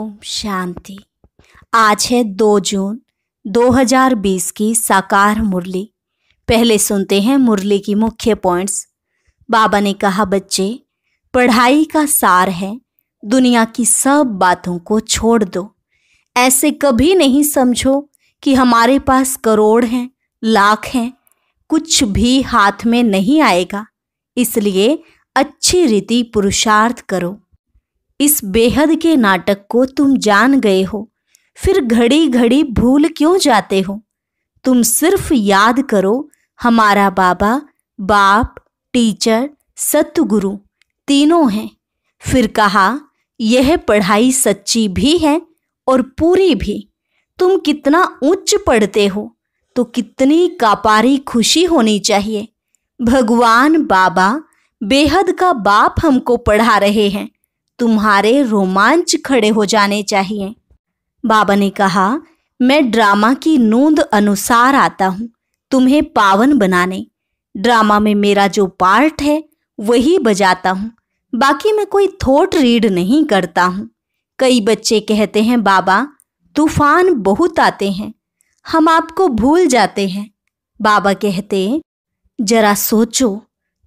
ओम शांति आज है दो जून 2020 की साकार मुरली पहले सुनते हैं मुरली की मुख्य पॉइंट्स बाबा ने कहा बच्चे पढ़ाई का सार है दुनिया की सब बातों को छोड़ दो ऐसे कभी नहीं समझो कि हमारे पास करोड़ हैं लाख हैं कुछ भी हाथ में नहीं आएगा इसलिए अच्छी रीति पुरुषार्थ करो इस बेहद के नाटक को तुम जान गए हो फिर घड़ी घड़ी भूल क्यों जाते हो तुम सिर्फ याद करो हमारा बाबा बाप टीचर सतगुरु तीनों हैं फिर कहा यह पढ़ाई सच्ची भी है और पूरी भी तुम कितना उच्च पढ़ते हो तो कितनी कापारी खुशी होनी चाहिए भगवान बाबा बेहद का बाप हमको पढ़ा रहे हैं तुम्हारे रोमांच खड़े हो जाने चाहिए बाबा ने कहा मैं ड्रामा की नोंद अनुसार आता हूँ तुम्हें पावन बनाने ड्रामा में मेरा जो पार्ट है वही बजाता हूँ बाकी मैं कोई थोट रीड नहीं करता हूँ कई बच्चे कहते हैं बाबा तूफान बहुत आते हैं हम आपको भूल जाते हैं बाबा कहते जरा सोचो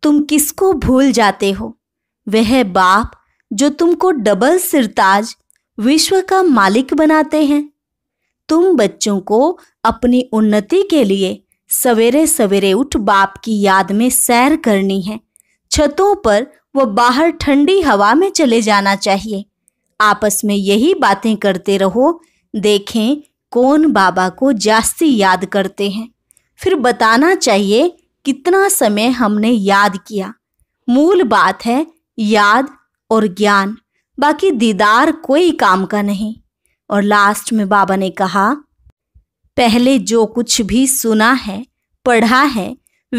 तुम किसको भूल जाते हो वह बाप जो तुमको डबल सिरताज विश्व का मालिक बनाते हैं तुम बच्चों को अपनी उन्नति के लिए सवेरे सवेरे उठ बाप की याद में सैर करनी है छतों पर व बाहर ठंडी हवा में चले जाना चाहिए आपस में यही बातें करते रहो देखें कौन बाबा को जास्ती याद करते हैं फिर बताना चाहिए कितना समय हमने याद किया मूल बात है याद और ज्ञान बाकी दीदार कोई काम का नहीं और लास्ट में बाबा ने कहा पहले जो कुछ भी सुना है पढ़ा है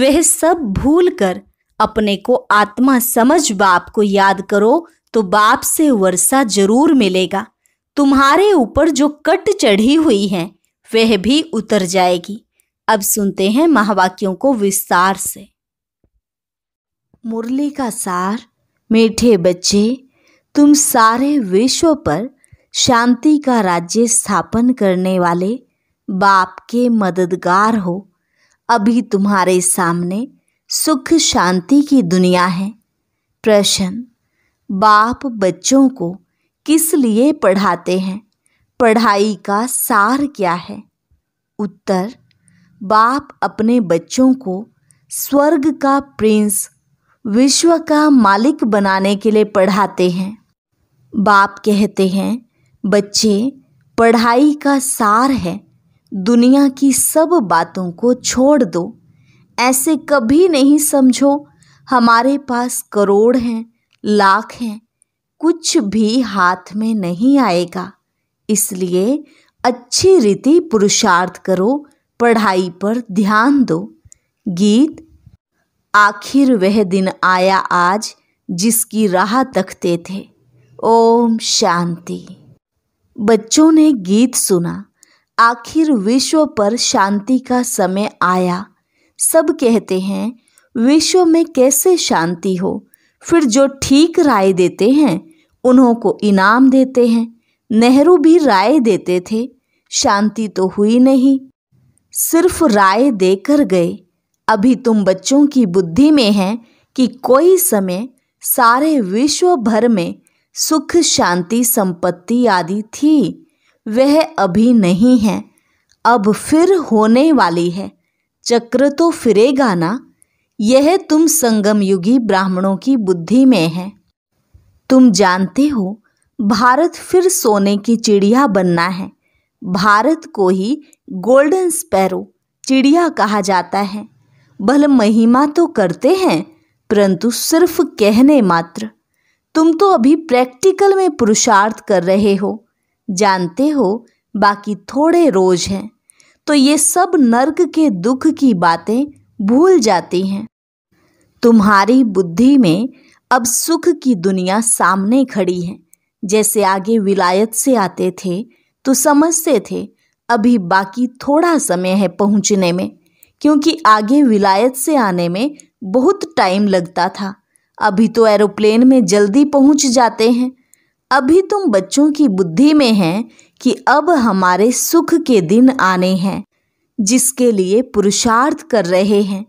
वह सब भूल कर अपने को आत्मा समझ बाप को याद करो तो बाप से वर्षा जरूर मिलेगा तुम्हारे ऊपर जो कट चढ़ी हुई है वह भी उतर जाएगी अब सुनते हैं महावाक्यों को विस्तार से मुरली का सार मीठे बच्चे तुम सारे विश्व पर शांति का राज्य स्थापन करने वाले बाप के मददगार हो अभी तुम्हारे सामने सुख शांति की दुनिया है प्रश्न बाप बच्चों को किस लिए पढ़ाते हैं पढ़ाई का सार क्या है उत्तर बाप अपने बच्चों को स्वर्ग का प्रिंस विश्व का मालिक बनाने के लिए पढ़ाते हैं बाप कहते हैं बच्चे पढ़ाई का सार है दुनिया की सब बातों को छोड़ दो ऐसे कभी नहीं समझो हमारे पास करोड़ हैं लाख हैं कुछ भी हाथ में नहीं आएगा इसलिए अच्छी रीति पुरुषार्थ करो पढ़ाई पर ध्यान दो गीत आखिर वह दिन आया आज जिसकी राह तकते थे ओम शांति बच्चों ने गीत सुना आखिर विश्व पर शांति का समय आया सब कहते हैं विश्व में कैसे शांति हो फिर जो ठीक राय देते हैं उन्हों को इनाम देते हैं नेहरू भी राय देते थे शांति तो हुई नहीं सिर्फ राय देकर गए अभी तुम बच्चों की बुद्धि में है कि कोई समय सारे विश्व भर में सुख शांति संपत्ति आदि थी वह अभी नहीं है अब फिर होने वाली है चक्र तो फिरेगा ना यह तुम संगमयुगी ब्राह्मणों की बुद्धि में है तुम जानते हो भारत फिर सोने की चिड़िया बनना है भारत को ही गोल्डन स्पैरो चिड़िया कहा जाता है भल महिमा तो करते हैं परंतु सिर्फ कहने मात्र तुम तो अभी प्रैक्टिकल में पुरुषार्थ कर रहे हो जानते हो बाकी थोड़े रोज हैं तो ये सब नर्क के दुख की बातें भूल जाती हैं तुम्हारी बुद्धि में अब सुख की दुनिया सामने खड़ी है जैसे आगे विलायत से आते थे तो समझते थे अभी बाकी थोड़ा समय है पहुंचने में क्योंकि आगे विलायत से आने में बहुत टाइम लगता था अभी तो एरोप्लेन में जल्दी पहुंच जाते हैं अभी तुम बच्चों की बुद्धि में हैं कि अब हमारे सुख के दिन आने हैं जिसके लिए पुरुषार्थ कर रहे हैं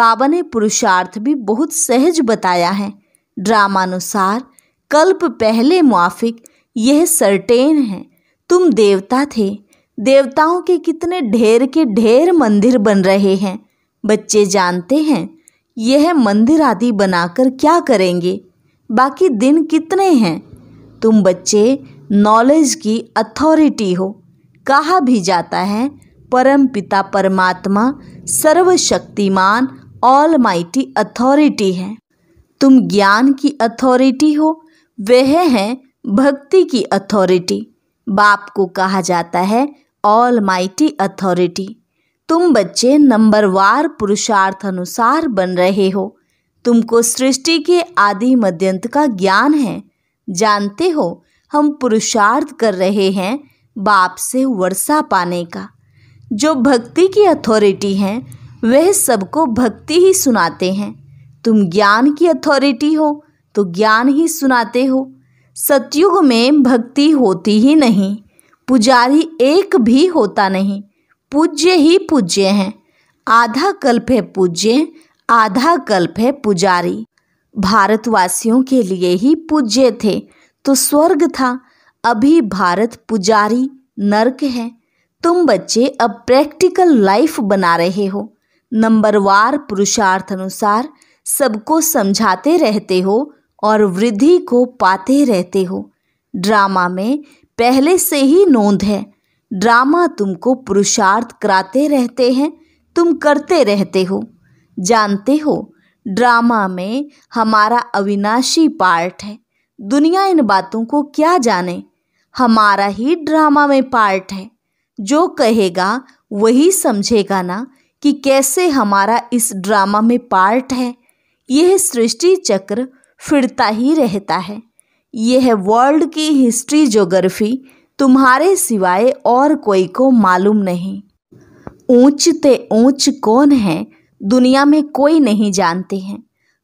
बाबा ने पुरुषार्थ भी बहुत सहज बताया है ड्रामानुसार कल्प पहले मुआफिक यह सर्टेन है तुम देवता थे देवताओं के कितने ढेर के ढेर मंदिर बन रहे हैं बच्चे जानते हैं यह मंदिर आदि बनाकर क्या करेंगे बाकी दिन कितने हैं तुम बच्चे नॉलेज की अथॉरिटी हो कहा भी जाता है परम पिता परमात्मा सर्वशक्तिमान ऑल माइटी अथॉरिटी है तुम ज्ञान की अथॉरिटी हो वह है भक्ति की अथॉरिटी बाप को कहा जाता है ऑल माइटी अथॉरिटी तुम बच्चे नंबरवार पुरुषार्थ अनुसार बन रहे हो तुमको सृष्टि के आदि मध्यंत का ज्ञान है जानते हो हम पुरुषार्थ कर रहे हैं बाप से वर्षा पाने का जो भक्ति की अथॉरिटी हैं वह सबको भक्ति ही सुनाते हैं तुम ज्ञान की अथॉरिटी हो तो ज्ञान ही सुनाते हो सतयुग में भक्ति होती ही नहीं पुजारी एक भी होता नहीं पूज्य ही पूज्य हैं आधा कल्प है पूज्य आधा कल्प है पुजारी भारतवासियों के लिए ही पूज्य थे तो स्वर्ग था अभी भारत पुजारी नरक है तुम बच्चे अब प्रैक्टिकल लाइफ बना रहे हो नंबरवार पुरुषार्थ अनुसार सबको समझाते रहते हो और वृद्धि को पाते रहते हो ड्रामा में पहले से ही नोंद है ड्रामा तुमको पुरुषार्थ कराते रहते हैं तुम करते रहते हो जानते हो ड्रामा में हमारा अविनाशी पार्ट है दुनिया इन बातों को क्या जाने हमारा ही ड्रामा में पार्ट है जो कहेगा वही समझेगा ना कि कैसे हमारा इस ड्रामा में पार्ट है यह सृष्टि चक्र फिरता ही रहता है यह वर्ल्ड की हिस्ट्री जोग्राफी तुम्हारे सिवाय और कोई को मालूम नहीं ऊंच ते ऊंच कौन है दुनिया में कोई नहीं जानते हैं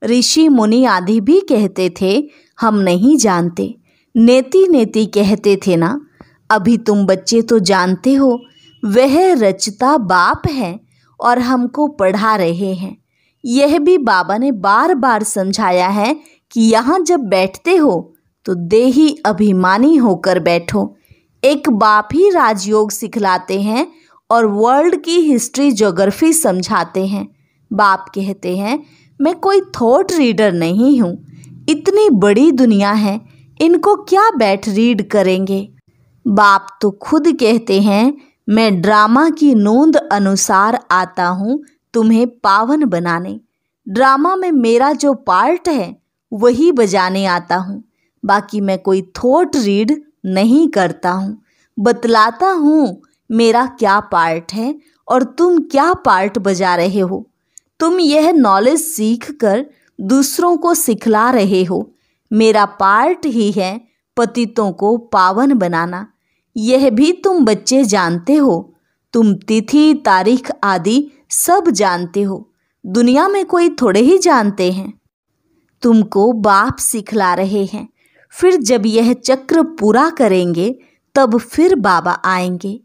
ऋषि मुनि आदि भी कहते थे हम नहीं जानते नेति नेति कहते थे ना अभी तुम बच्चे तो जानते हो वह रचता बाप है और हमको पढ़ा रहे हैं यह भी बाबा ने बार बार समझाया है कि यहाँ जब बैठते हो तो देही अभिमानी होकर बैठो एक बाप ही राजयोग सिखलाते हैं और वर्ल्ड की हिस्ट्री जोग्राफी समझाते हैं बाप कहते हैं मैं कोई थॉट रीडर नहीं हूँ इतनी बड़ी दुनिया है इनको क्या बैठ रीड करेंगे बाप तो खुद कहते हैं मैं ड्रामा की नोंद अनुसार आता हूँ तुम्हें पावन बनाने ड्रामा में मेरा जो पार्ट है वही बजाने आता हूँ बाकी मैं कोई थोट रीड नहीं करता हूँ बतलाता हूँ मेरा क्या पार्ट है और तुम क्या पार्ट बजा रहे हो तुम यह नॉलेज सीख कर दूसरों को सिखला रहे हो मेरा पार्ट ही है पतितों को पावन बनाना यह भी तुम बच्चे जानते हो तुम तिथि तारीख आदि सब जानते हो दुनिया में कोई थोड़े ही जानते हैं तुमको बाप सिखला रहे हैं फिर जब यह चक्र पूरा करेंगे तब फिर बाबा आएंगे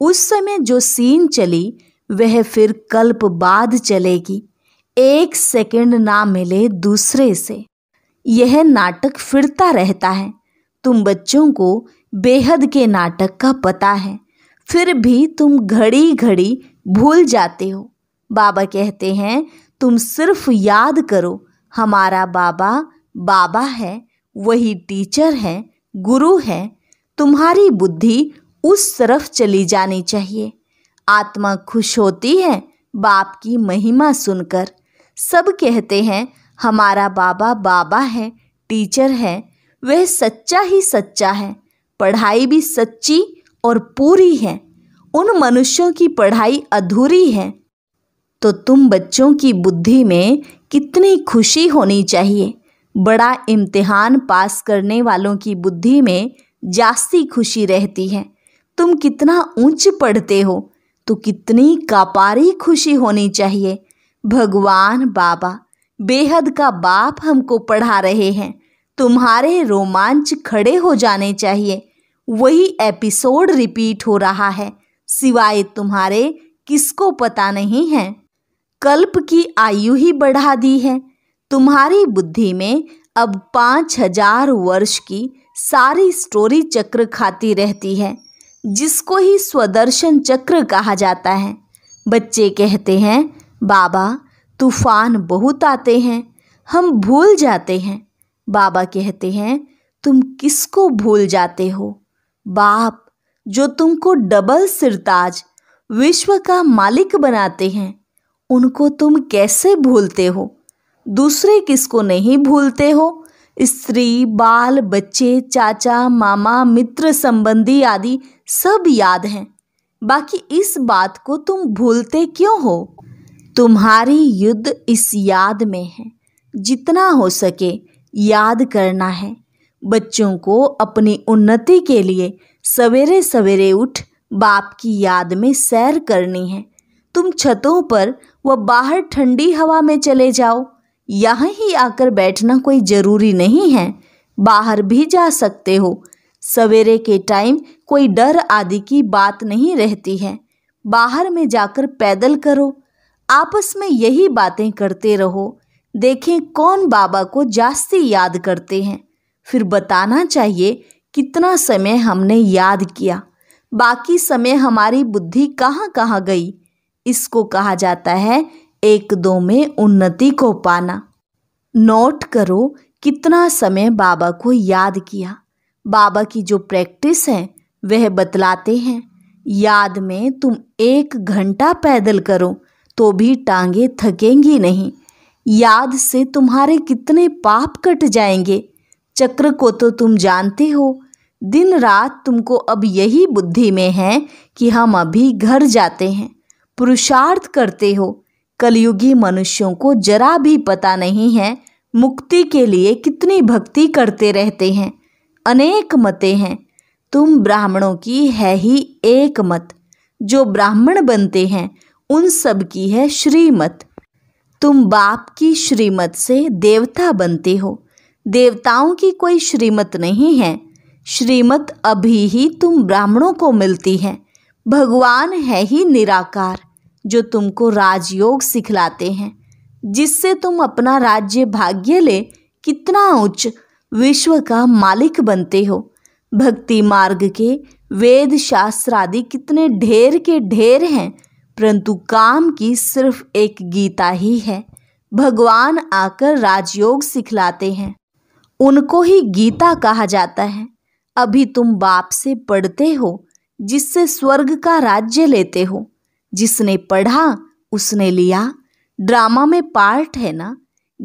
उस समय जो सीन चली वह फिर कल्प बाद चलेगी एक सेकंड ना मिले दूसरे से यह नाटक फिरता रहता है तुम बच्चों को बेहद के नाटक का पता है फिर भी तुम घड़ी घड़ी भूल जाते हो बाबा कहते हैं तुम सिर्फ याद करो हमारा बाबा बाबा है वही टीचर है गुरु है तुम्हारी बुद्धि उस तरफ चली जानी चाहिए आत्मा खुश होती है बाप की महिमा सुनकर सब कहते हैं हमारा बाबा बाबा है टीचर है वह सच्चा ही सच्चा है पढ़ाई भी सच्ची और पूरी है उन मनुष्यों की पढ़ाई अधूरी है तो तुम बच्चों की बुद्धि में कितनी खुशी होनी चाहिए बड़ा इम्तिहान पास करने वालों की बुद्धि में जास्ती खुशी रहती है तुम कितना ऊंच पढ़ते हो तो कितनी कापारी खुशी होनी चाहिए भगवान बाबा बेहद का बाप हमको पढ़ा रहे हैं तुम्हारे रोमांच खड़े हो जाने चाहिए वही एपिसोड रिपीट हो रहा है सिवाय तुम्हारे किसको पता नहीं है कल्प की आयु ही बढ़ा दी है तुम्हारी बुद्धि में अब पाँच हजार वर्ष की सारी स्टोरी चक्र खाती रहती है जिसको ही स्वदर्शन चक्र कहा जाता है बच्चे कहते हैं बाबा तूफान बहुत आते हैं हम भूल जाते हैं बाबा कहते हैं तुम किसको भूल जाते हो बाप जो तुमको डबल सिरताज विश्व का मालिक बनाते हैं उनको तुम कैसे भूलते हो दूसरे किसको नहीं भूलते हो स्त्री बाल बच्चे चाचा मामा मित्र संबंधी आदि सब याद हैं बाकी इस बात को तुम भूलते क्यों हो तुम्हारी युद्ध इस याद में है जितना हो सके याद करना है बच्चों को अपनी उन्नति के लिए सवेरे सवेरे उठ बाप की याद में सैर करनी है तुम छतों पर व बाहर ठंडी हवा में चले जाओ यहाँ ही आकर बैठना कोई ज़रूरी नहीं है बाहर भी जा सकते हो सवेरे के टाइम कोई डर आदि की बात नहीं रहती है बाहर में जाकर पैदल करो आपस में यही बातें करते रहो देखें कौन बाबा को जास्ती याद करते हैं फिर बताना चाहिए कितना समय हमने याद किया बाकी समय हमारी बुद्धि कहाँ कहाँ गई इसको कहा जाता है एक दो में उन्नति को पाना नोट करो कितना समय बाबा को याद किया बाबा की जो प्रैक्टिस है वह बतलाते हैं याद में तुम एक घंटा पैदल करो तो भी टांगे थकेंगी नहीं याद से तुम्हारे कितने पाप कट जाएंगे चक्र को तो तुम जानते हो दिन रात तुमको अब यही बुद्धि में है कि हम अभी घर जाते हैं पुरुषार्थ करते हो कलयुगी मनुष्यों को जरा भी पता नहीं है मुक्ति के लिए कितनी भक्ति करते रहते हैं अनेक मते हैं तुम ब्राह्मणों की है ही एक मत जो ब्राह्मण बनते हैं उन सब की है श्रीमत तुम बाप की श्रीमत से देवता बनते हो देवताओं की कोई श्रीमत नहीं है श्रीमत अभी ही तुम ब्राह्मणों को मिलती है भगवान है ही निराकार जो तुमको राजयोग सिखलाते हैं जिससे तुम अपना राज्य भाग्य ले कितना उच्च विश्व का मालिक बनते हो भक्ति मार्ग के वेद शास्त्र आदि कितने ढेर के ढेर हैं परंतु काम की सिर्फ एक गीता ही है भगवान आकर राजयोग सिखलाते हैं उनको ही गीता कहा जाता है अभी तुम बाप से पढ़ते हो जिससे स्वर्ग का राज्य लेते हो जिसने पढ़ा उसने लिया ड्रामा में पार्ट है ना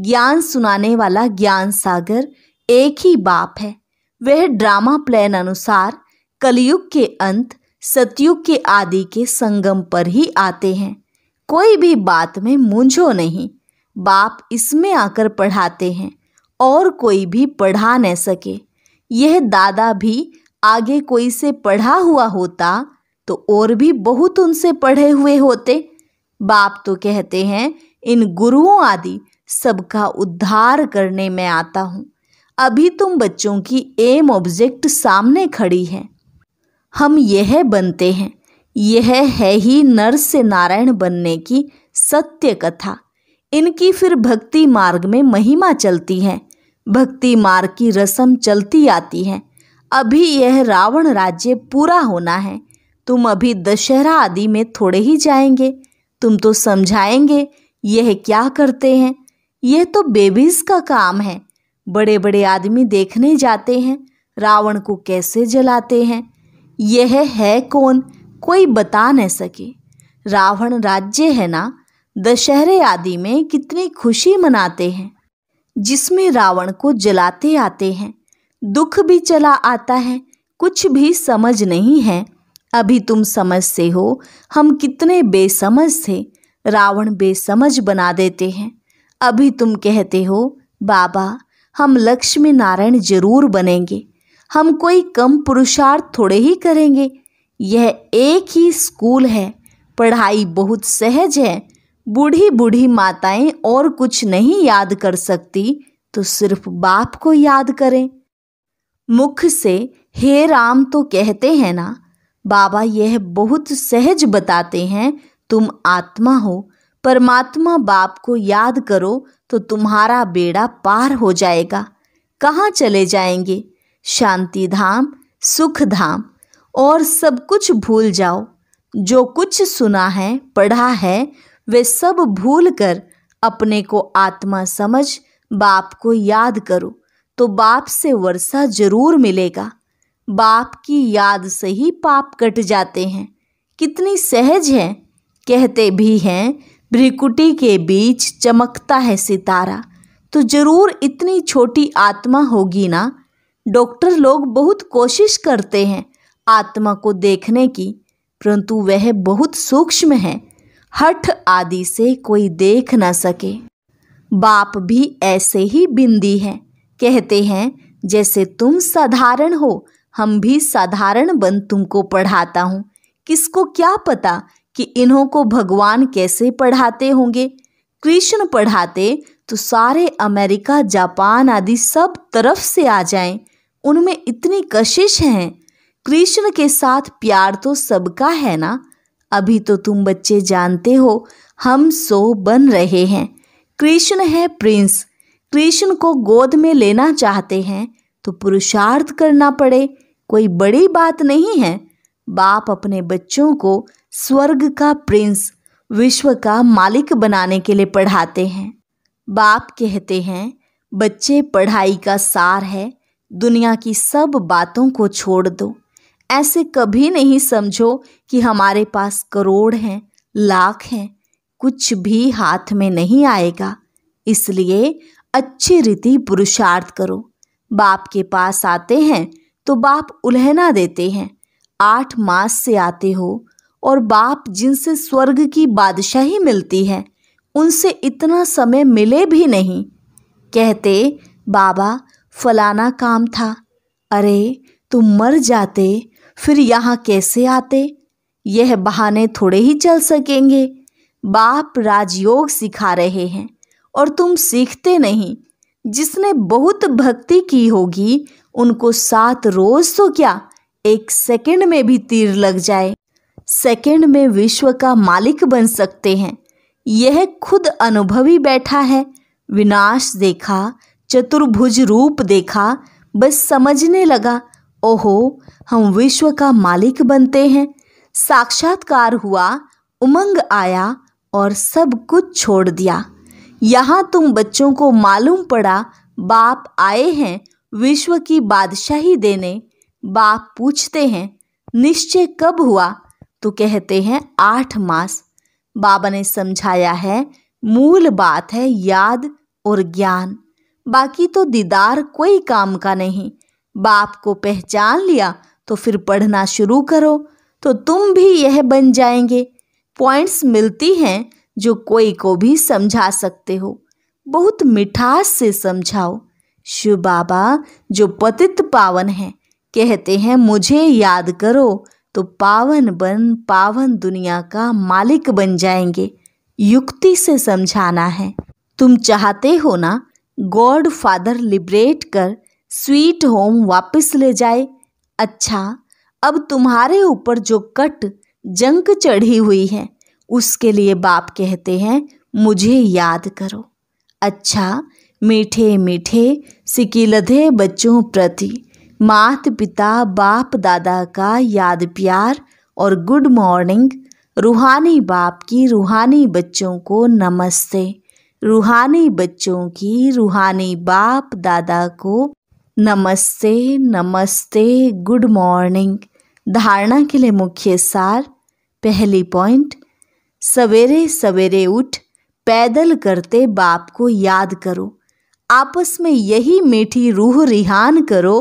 ज्ञान सुनाने वाला ज्ञान सागर एक ही बाप है वह ड्रामा प्लान अनुसार कलयुग के अंत सतयुग के आदि के संगम पर ही आते हैं कोई भी बात में मुंझो नहीं बाप इसमें आकर पढ़ाते हैं और कोई भी पढ़ा न सके यह दादा भी आगे कोई से पढ़ा हुआ होता तो और भी बहुत उनसे पढ़े हुए होते बाप तो कहते हैं इन गुरुओं आदि सबका उद्धार करने में आता हूँ अभी तुम बच्चों की एम ऑब्जेक्ट सामने खड़ी है हम यह बनते हैं यह है ही नर से नारायण बनने की सत्य कथा इनकी फिर भक्ति मार्ग में महिमा चलती है भक्ति मार्ग की रसम चलती आती है अभी यह रावण राज्य पूरा होना है तुम अभी दशहरा आदि में थोड़े ही जाएंगे तुम तो समझाएंगे यह क्या करते हैं यह तो बेबीज का काम है बड़े बड़े आदमी देखने जाते हैं रावण को कैसे जलाते हैं यह है कौन कोई बता न सके रावण राज्य है ना दशहरे आदि में कितनी खुशी मनाते हैं जिसमें रावण को जलाते आते हैं दुख भी चला आता है कुछ भी समझ नहीं है अभी तुम समझते हो हम कितने बेसमझ थे रावण बेसमझ बना देते हैं अभी तुम कहते हो बाबा हम लक्ष्मी नारायण जरूर बनेंगे हम कोई कम पुरुषार्थ थोड़े ही करेंगे यह एक ही स्कूल है पढ़ाई बहुत सहज है बूढ़ी बूढ़ी माताएं और कुछ नहीं याद कर सकती तो सिर्फ बाप को याद करें मुख से हे राम तो कहते हैं ना बाबा यह बहुत सहज बताते हैं तुम आत्मा हो परमात्मा बाप को याद करो तो तुम्हारा बेड़ा पार हो जाएगा कहाँ चले जाएंगे शांति धाम सुख धाम और सब कुछ भूल जाओ जो कुछ सुना है पढ़ा है वे सब भूल कर अपने को आत्मा समझ बाप को याद करो तो बाप से वर्षा जरूर मिलेगा बाप की याद से ही पाप कट जाते हैं कितनी सहज है कहते भी हैं भ्रिकुटी के बीच चमकता है सितारा तो ज़रूर इतनी छोटी आत्मा होगी ना डॉक्टर लोग बहुत कोशिश करते हैं आत्मा को देखने की परंतु वह बहुत सूक्ष्म है हठ आदि से कोई देख न सके बाप भी ऐसे ही बिंदी है कहते हैं जैसे तुम साधारण हो हम भी साधारण बन तुमको पढ़ाता हूँ किसको क्या पता कि इन्हों को भगवान कैसे पढ़ाते होंगे कृष्ण पढ़ाते तो सारे अमेरिका जापान आदि सब तरफ से आ जाएं उनमें इतनी कशिश हैं कृष्ण के साथ प्यार तो सबका है ना अभी तो तुम बच्चे जानते हो हम सो बन रहे हैं कृष्ण है प्रिंस कृष्ण को गोद में लेना चाहते हैं तो पुरुषार्थ करना पड़े कोई बड़ी बात नहीं है बाप अपने बच्चों को स्वर्ग का प्रिंस विश्व का मालिक बनाने के लिए पढ़ाते हैं बाप कहते हैं बच्चे पढ़ाई का सार है दुनिया की सब बातों को छोड़ दो ऐसे कभी नहीं समझो कि हमारे पास करोड़ हैं लाख हैं कुछ भी हाथ में नहीं आएगा इसलिए अच्छी रीति पुरुषार्थ करो बाप के पास आते हैं तो बाप उल्हना देते हैं आठ मास से आते हो और बाप जिनसे स्वर्ग की बादशाही मिलती है उनसे इतना समय मिले भी नहीं कहते बाबा फलाना काम था अरे तुम मर जाते फिर यहाँ कैसे आते यह बहाने थोड़े ही चल सकेंगे बाप राजयोग सिखा रहे हैं और तुम सीखते नहीं जिसने बहुत भक्ति की होगी उनको सात रोज तो क्या एक सेकंड में भी तीर लग जाए सेकंड में विश्व का मालिक बन सकते हैं यह खुद अनुभवी बैठा है विनाश देखा चतुर्भुज रूप देखा बस समझने लगा ओहो हम विश्व का मालिक बनते हैं साक्षात्कार हुआ उमंग आया और सब कुछ छोड़ दिया यहाँ तुम बच्चों को मालूम पड़ा बाप आए हैं विश्व की बादशाही देने बाप पूछते हैं निश्चय कब हुआ तो कहते हैं आठ मास बाबा ने समझाया है मूल बात है याद और ज्ञान बाकी तो दीदार कोई काम का नहीं बाप को पहचान लिया तो फिर पढ़ना शुरू करो तो तुम भी यह बन जाएंगे पॉइंट्स मिलती हैं जो कोई को भी समझा सकते हो बहुत मिठास से समझाओ शिव बाबा जो पतित पावन है कहते हैं मुझे याद करो तो पावन बन पावन दुनिया का मालिक बन जाएंगे युक्ति से समझाना है तुम चाहते हो ना गॉड फादर लिबरेट कर स्वीट होम वापस ले जाए अच्छा अब तुम्हारे ऊपर जो कट जंक चढ़ी हुई है उसके लिए बाप कहते हैं मुझे याद करो अच्छा मीठे मीठे सिकिलधे बच्चों प्रति मात पिता बाप दादा का याद प्यार और गुड मॉर्निंग रूहानी बाप की रूहानी बच्चों को नमस्ते रूहानी बच्चों की रूहानी बाप दादा को नमस्ते नमस्ते गुड मॉर्निंग धारणा के लिए मुख्य सार पहली पॉइंट सवेरे सवेरे उठ पैदल करते बाप को याद करो आपस में यही मीठी रूह रिहान करो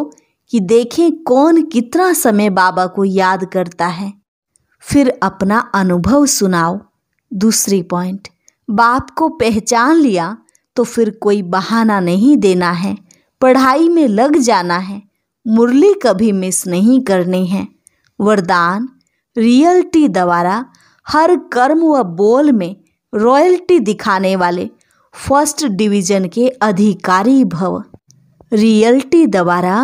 कि देखें कौन कितना समय बाबा को याद करता है फिर अपना अनुभव सुनाओ दूसरी पॉइंट बाप को पहचान लिया तो फिर कोई बहाना नहीं देना है पढ़ाई में लग जाना है मुरली कभी मिस नहीं करनी है वरदान रियलिटी द्वारा हर कर्म व बोल में रॉयल्टी दिखाने वाले फर्स्ट डिवीजन के अधिकारी भव रियल्टी द्वारा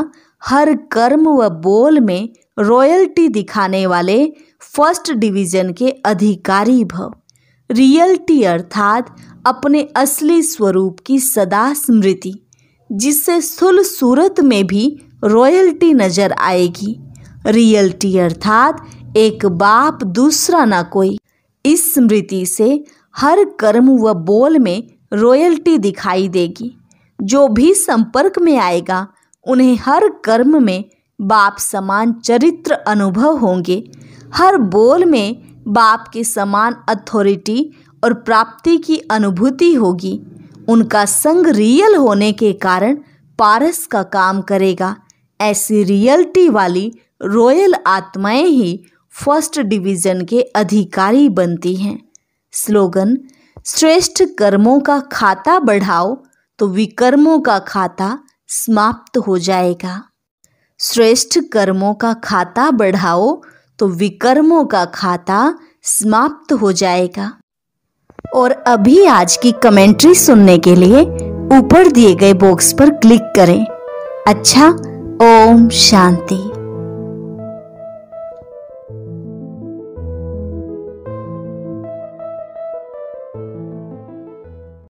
हर कर्म व बोल में रॉयल्टी दिखाने वाले फर्स्ट डिवीजन के अधिकारी भव रियल्टी अर्थात अपने असली स्वरूप की सदा स्मृति जिससे सुल सूरत में भी रॉयल्टी नजर आएगी रियल्टी अर्थात एक बाप दूसरा ना कोई इस स्मृति से हर कर्म व बोल में रॉयल्टी दिखाई देगी जो भी संपर्क में आएगा उन्हें हर कर्म में बाप समान चरित्र अनुभव होंगे हर बोल में बाप के समान अथॉरिटी और प्राप्ति की अनुभूति होगी उनका संग रियल होने के कारण पारस का काम करेगा ऐसी रियलिटी वाली रॉयल आत्माएं ही फर्स्ट डिवीजन के अधिकारी बनती हैं स्लोगन श्रेष्ठ कर्मों का खाता बढ़ाओ तो विकर्मों का खाता समाप्त हो जाएगा श्रेष्ठ कर्मों का खाता बढ़ाओ तो विकर्मों का खाता समाप्त हो जाएगा और अभी आज की कमेंट्री सुनने के लिए ऊपर दिए गए बॉक्स पर क्लिक करें अच्छा ओम शांति